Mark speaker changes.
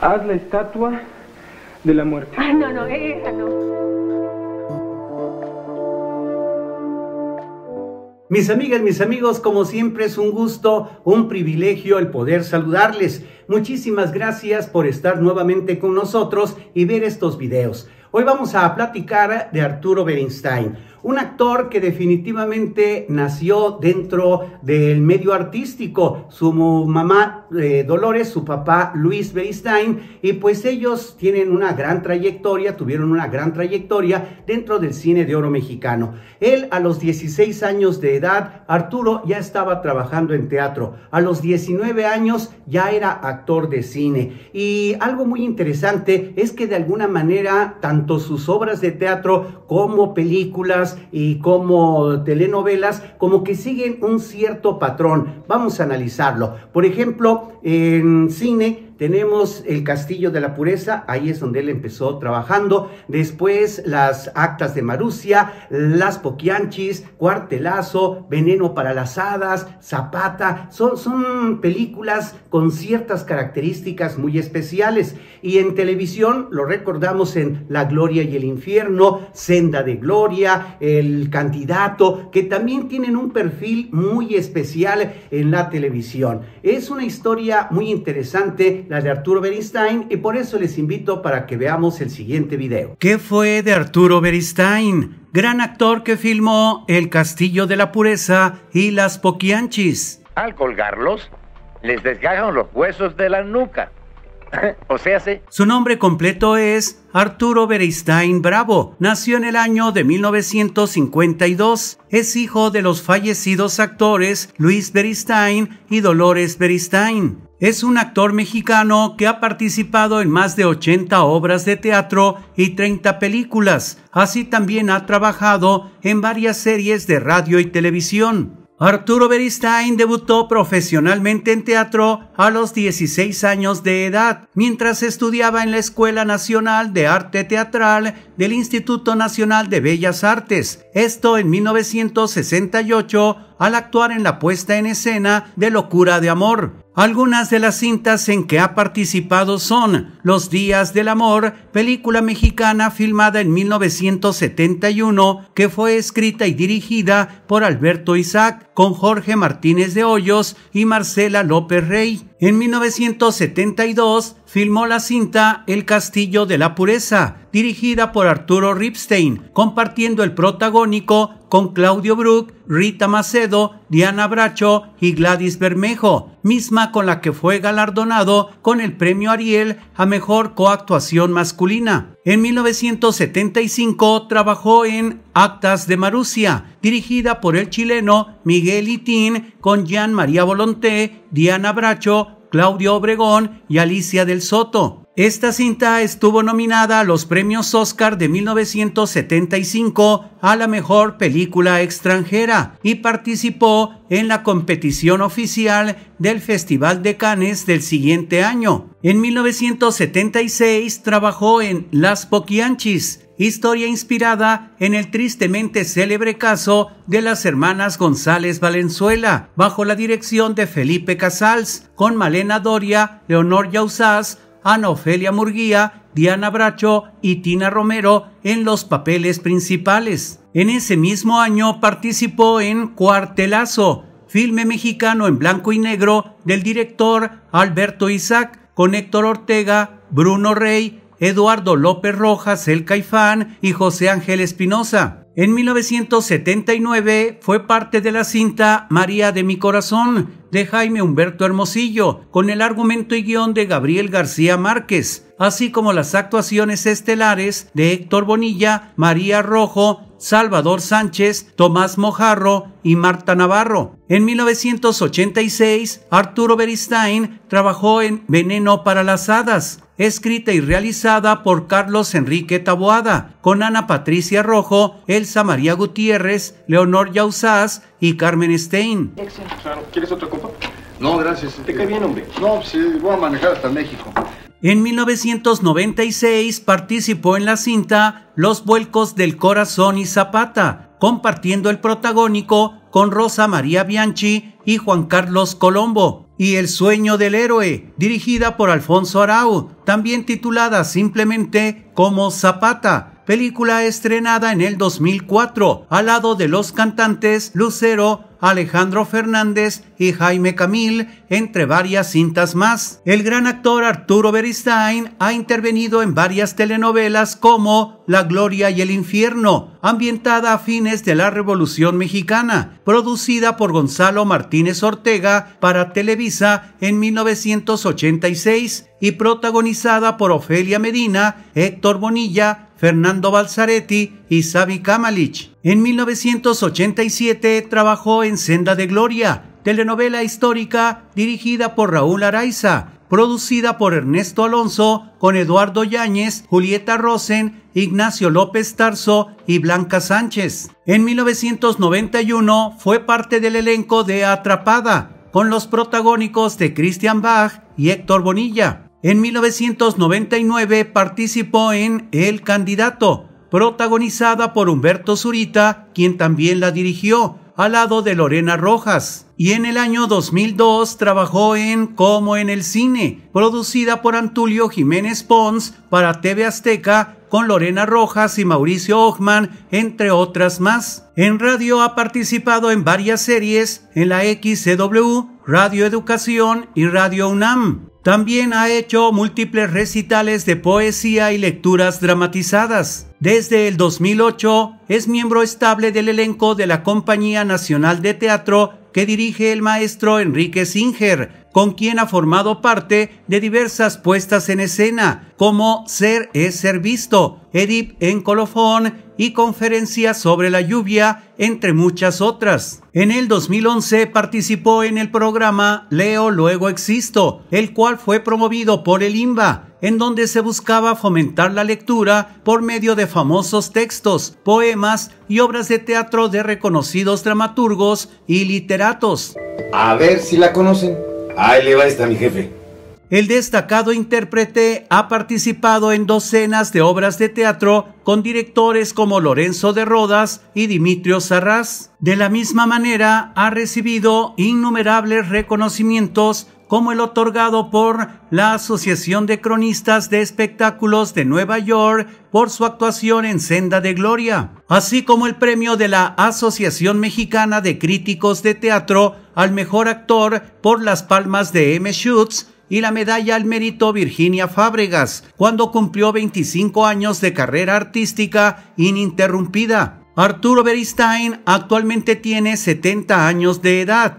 Speaker 1: Haz la estatua de la muerte. Ah, no, no, Mis amigas, mis amigos, como siempre es un gusto, un privilegio el poder saludarles. Muchísimas gracias por estar nuevamente con nosotros y ver estos videos. Hoy vamos a platicar de Arturo Berenstein un actor que definitivamente nació dentro del medio artístico. Su mamá eh, Dolores, su papá Luis Beistain, y pues ellos tienen una gran trayectoria, tuvieron una gran trayectoria dentro del cine de oro mexicano. Él a los 16 años de edad, Arturo ya estaba trabajando en teatro. A los 19 años ya era actor de cine. Y algo muy interesante es que de alguna manera tanto sus obras de teatro como películas, y como telenovelas, como que siguen un cierto patrón. Vamos a analizarlo. Por ejemplo, en cine tenemos el Castillo de la Pureza, ahí es donde él empezó trabajando. Después las actas de Marucia, las Poquianchis, Cuartelazo, Veneno para las Hadas, Zapata. Son, son películas con ciertas características muy especiales. Y en televisión lo recordamos en La Gloria y el Infierno, Senda de Gloria, El Candidato, que también tienen un perfil muy especial en la televisión. Es una historia muy interesante la de Arturo Beristain y por eso les invito para que veamos el siguiente video. ¿Qué fue de Arturo Beristain? Gran actor que filmó El Castillo de la Pureza y Las Poquianchis. Al colgarlos, les desgajan los huesos de la nuca. o sea, sí. Su nombre completo es Arturo Beristain Bravo. Nació en el año de 1952. Es hijo de los fallecidos actores Luis Beristain y Dolores Beristain. Es un actor mexicano que ha participado en más de 80 obras de teatro y 30 películas. Así también ha trabajado en varias series de radio y televisión. Arturo Beristain debutó profesionalmente en teatro a los 16 años de edad, mientras estudiaba en la Escuela Nacional de Arte Teatral del Instituto Nacional de Bellas Artes, esto en 1968 al actuar en la puesta en escena de Locura de Amor, algunas de las cintas en que ha participado son Los Días del Amor, película mexicana filmada en 1971 que fue escrita y dirigida por Alberto Isaac, con Jorge Martínez de Hoyos y Marcela López Rey. En 1972 filmó la cinta El Castillo de la Pureza, dirigida por Arturo Ripstein, compartiendo el protagónico con Claudio Brook, Rita Macedo, Diana Bracho y Gladys Bermejo, misma con la que fue galardonado con el premio Ariel a mejor coactuación masculina. En 1975 trabajó en Actas de Marusia, dirigida por el chileno Miguel Itín, con Jean María Volonté, Diana Bracho, Claudio Obregón y Alicia del Soto. Esta cinta estuvo nominada a los premios Oscar de 1975 a la mejor película extranjera y participó en la competición oficial del Festival de Cannes del siguiente año. En 1976 trabajó en Las Poquianchis, historia inspirada en el tristemente célebre caso de las hermanas González Valenzuela, bajo la dirección de Felipe Casals, con Malena Doria, Leonor Yausás, Ana Ofelia Murguía, Diana Bracho y Tina Romero en los papeles principales. En ese mismo año participó en Cuartelazo, filme mexicano en blanco y negro del director Alberto Isaac, con Héctor Ortega, Bruno Rey, Eduardo López Rojas, el Caifán y José Ángel Espinosa. En 1979 fue parte de la cinta María de mi corazón de Jaime Humberto Hermosillo, con el argumento y guión de Gabriel García Márquez, así como las actuaciones estelares de Héctor Bonilla, María Rojo, Salvador Sánchez, Tomás Mojarro y Marta Navarro. En 1986, Arturo Beristain trabajó en Veneno para las Hadas, escrita y realizada por Carlos Enrique Taboada, con Ana Patricia Rojo, Elsa María Gutiérrez, Leonor Yausas y Carmen Stein. ¿Quieres copa? No, gracias. Te bien, hombre. No, sí, voy a manejar hasta México. En 1996 participó en la cinta Los vuelcos del corazón y Zapata, compartiendo el protagónico con Rosa María Bianchi y Juan Carlos Colombo y El sueño del héroe, dirigida por Alfonso Arau, también titulada simplemente como Zapata, película estrenada en el 2004, al lado de los cantantes Lucero, Alejandro Fernández y Jaime Camil, entre varias cintas más. El gran actor Arturo Beristain ha intervenido en varias telenovelas como La Gloria y el Infierno, ambientada a fines de la Revolución Mexicana, producida por Gonzalo Martínez Ortega para Televisa en 1986 y protagonizada por Ofelia Medina, Héctor Bonilla, Fernando Balzaretti y Xavi Kamalich. En 1987 trabajó en Senda de Gloria, telenovela histórica dirigida por Raúl Araiza, producida por Ernesto Alonso, con Eduardo Yáñez, Julieta Rosen, Ignacio López Tarso y Blanca Sánchez. En 1991 fue parte del elenco de Atrapada, con los protagónicos de Christian Bach y Héctor Bonilla. En 1999 participó en El Candidato, protagonizada por Humberto Zurita, quien también la dirigió, al lado de Lorena Rojas. Y en el año 2002 trabajó en Como en el Cine, producida por Antulio Jiménez Pons para TV Azteca con Lorena Rojas y Mauricio Hochman, entre otras más. En radio ha participado en varias series en la XCW, Radio Educación y Radio UNAM. También ha hecho múltiples recitales de poesía y lecturas dramatizadas. Desde el 2008 es miembro estable del elenco de la Compañía Nacional de Teatro que dirige el maestro Enrique Singer, con quien ha formado parte de diversas puestas en escena, como Ser es ser visto, Edip en colofón y conferencias sobre la lluvia, entre muchas otras. En el 2011 participó en el programa Leo Luego Existo, el cual fue promovido por el INBA, en donde se buscaba fomentar la lectura por medio de famosos textos, poemas y obras de teatro de reconocidos dramaturgos y literatos. A ver si la conocen. Ahí le va esta, mi jefe. El destacado intérprete ha participado en docenas de obras de teatro con directores como Lorenzo de Rodas y Dimitrio Sarraz. De la misma manera, ha recibido innumerables reconocimientos como el otorgado por la Asociación de Cronistas de Espectáculos de Nueva York por su actuación en Senda de Gloria, así como el premio de la Asociación Mexicana de Críticos de Teatro al Mejor Actor por las Palmas de M. Schutz y la medalla al mérito Virginia Fábregas, cuando cumplió 25 años de carrera artística ininterrumpida. Arturo Beristain actualmente tiene 70 años de edad